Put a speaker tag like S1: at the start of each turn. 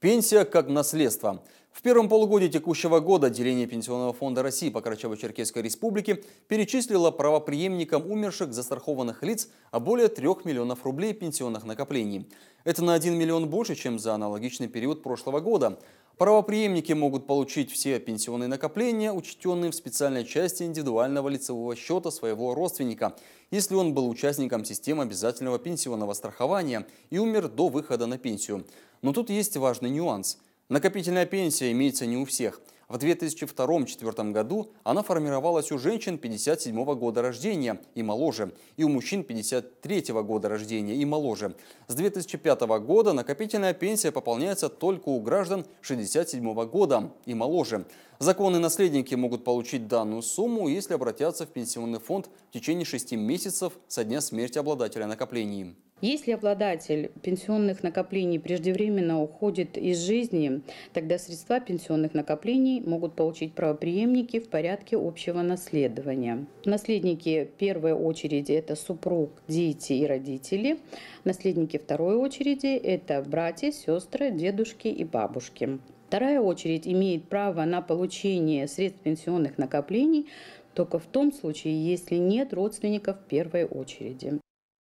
S1: Пенсия как наследство. В первом полугодии текущего года отделение Пенсионного фонда России по Карачаево-Черкесской республике перечислило правоприемникам умерших застрахованных лиц более 3 миллионов рублей пенсионных накоплений. Это на 1 миллион больше, чем за аналогичный период прошлого года. Правоприемники могут получить все пенсионные накопления, учтенные в специальной части индивидуального лицевого счета своего родственника, если он был участником системы обязательного пенсионного страхования и умер до выхода на пенсию. Но тут есть важный нюанс – Накопительная пенсия имеется не у всех. В 2002-2004 году она формировалась у женщин 57 года рождения и моложе, и у мужчин 53 года рождения и моложе. С 2005 года накопительная пенсия пополняется только у граждан 67 года и моложе. Законные наследники могут получить данную сумму, если обратятся в пенсионный фонд в течение 6 месяцев со дня смерти обладателя накоплений.
S2: Если обладатель пенсионных накоплений преждевременно уходит из жизни, тогда средства пенсионных накоплений могут получить правоприемники в порядке общего наследования. Наследники первой очереди это супруг, дети и родители. Наследники второй очереди это братья, сестры, дедушки и бабушки. Вторая очередь имеет право на получение средств пенсионных накоплений только в том случае, если нет родственников в первой очереди.